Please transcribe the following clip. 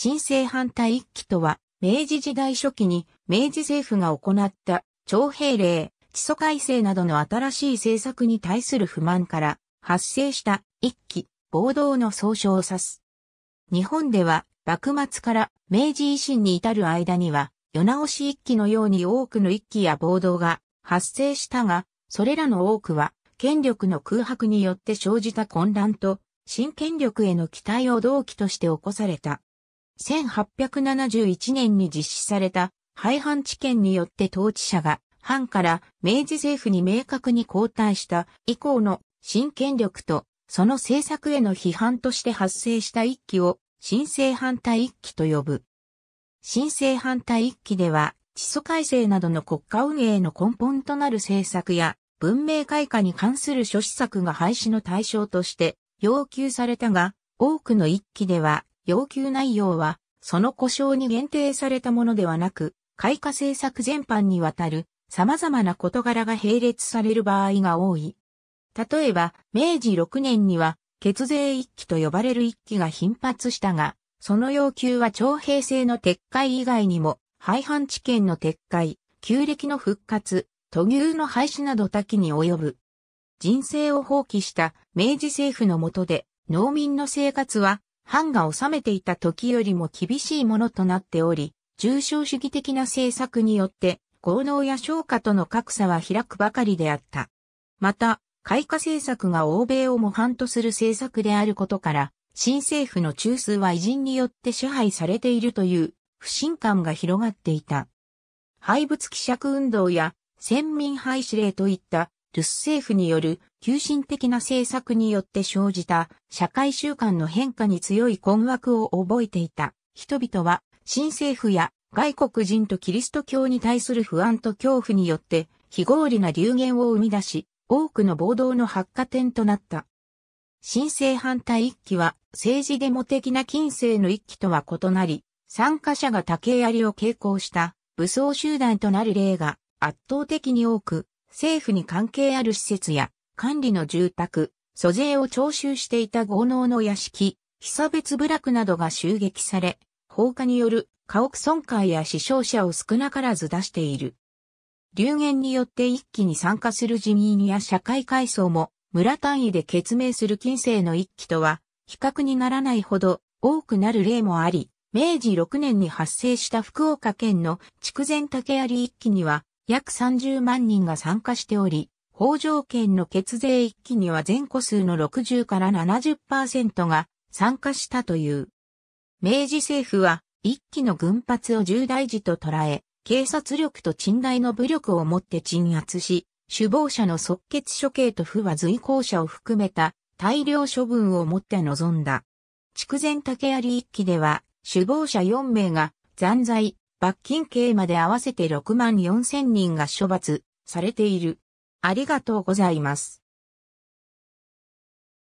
新政反対一揆とは、明治時代初期に明治政府が行った徴兵令、地礎改正などの新しい政策に対する不満から発生した一揆、暴動の総称を指す。日本では幕末から明治維新に至る間には、世直し一揆のように多くの一揆や暴動が発生したが、それらの多くは権力の空白によって生じた混乱と新権力への期待を動機として起こされた。1871年に実施された廃藩置県によって統治者が藩から明治政府に明確に交代した以降の新権力とその政策への批判として発生した一期を新政反対一期と呼ぶ。新政反対一期では地租改正などの国家運営の根本となる政策や文明開化に関する諸施策が廃止の対象として要求されたが、多くの一期では要求内容は、その故障に限定されたものではなく、開花政策全般にわたる様々な事柄が並列される場合が多い。例えば、明治6年には、血税一揆と呼ばれる一揆が頻発したが、その要求は徴兵制の撤回以外にも、廃藩置県の撤回、旧暦の復活、途牛の廃止など多岐に及ぶ。人生を放棄した明治政府の下で、農民の生活は藩が治めていた時よりも厳しいものとなっており、重症主義的な政策によって、豪農や商家との格差は開くばかりであった。また、開花政策が欧米を模範とする政策であることから、新政府の中枢は偉人によって支配されているという不信感が広がっていた。廃物希釈運動や先民廃止令といったルス政府による急進的な政策によって生じた社会習慣の変化に強い困惑を覚えていた人々は新政府や外国人とキリスト教に対する不安と恐怖によって非合理な流言を生み出し多くの暴動の発火点となった。新政反対一期は政治デモ的な近世の一期とは異なり参加者が竹槍を傾向した武装集団となる例が圧倒的に多く、政府に関係ある施設や管理の住宅、租税を徴収していた豪農の屋敷、被差別部落などが襲撃され、放火による家屋損壊や死傷者を少なからず出している。流言によって一気に参加する人員や社会階層も村単位で決明する近世の一期とは比較にならないほど多くなる例もあり、明治6年に発生した福岡県の筑前竹槍一揆には約30万人が参加しており、北条県の血税一期には全戸数の60から70%が参加したという。明治政府は一期の軍発を重大事と捉え、警察力と鎮台の武力をもって鎮圧し、首謀者の即決処刑と不和随行者を含めた大量処分をもって臨んだ。筑前竹槍一期では首謀者4名が残罪、罰金刑まで合わせて6万4千人が処罰されている。ありがとうございます。